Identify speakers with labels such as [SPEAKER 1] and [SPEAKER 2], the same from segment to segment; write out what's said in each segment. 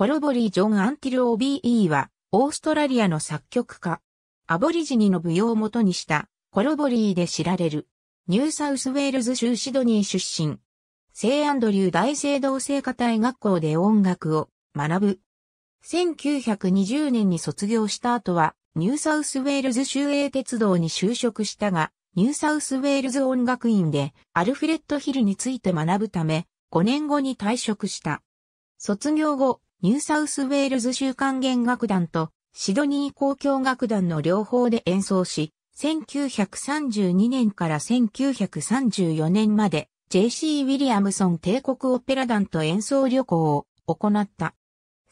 [SPEAKER 1] コロボリー・ジョン・アンティル・オ b e は、オーストラリアの作曲家。アボリジニの舞踊をもとにした、コロボリーで知られる。ニューサウスウェールズ州シドニー出身。聖アンドリュー大聖堂聖歌隊学校で音楽を学ぶ。1920年に卒業した後は、ニューサウスウェールズ州営鉄道に就職したが、ニューサウスウェールズ音楽院でアルフレッド・ヒルについて学ぶため、5年後に退職した。卒業後、ニューサウスウェールズ週刊弦楽団とシドニー交響楽団の両方で演奏し、1932年から1934年まで J.C. ウィリアムソン帝国オペラ団と演奏旅行を行った。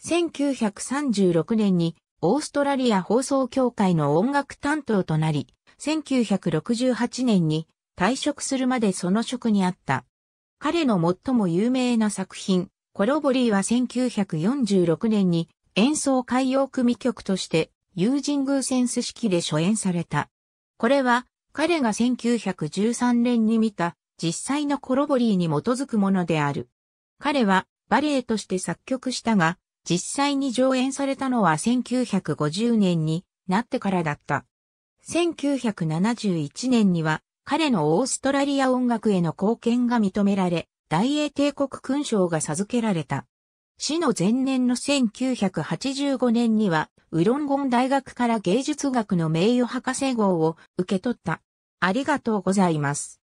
[SPEAKER 1] 1936年にオーストラリア放送協会の音楽担当となり、1968年に退職するまでその職にあった。彼の最も有名な作品、コロボリーは1946年に演奏海洋組曲として友人偶センス式で初演された。これは彼が1913年に見た実際のコロボリーに基づくものである。彼はバレエとして作曲したが、実際に上演されたのは1950年になってからだった。1971年には彼のオーストラリア音楽への貢献が認められ、大英帝国勲章が授けられた。死の前年の1985年には、ウロンゴン大学から芸術学の名誉博士号を受け取った。ありがとうございます。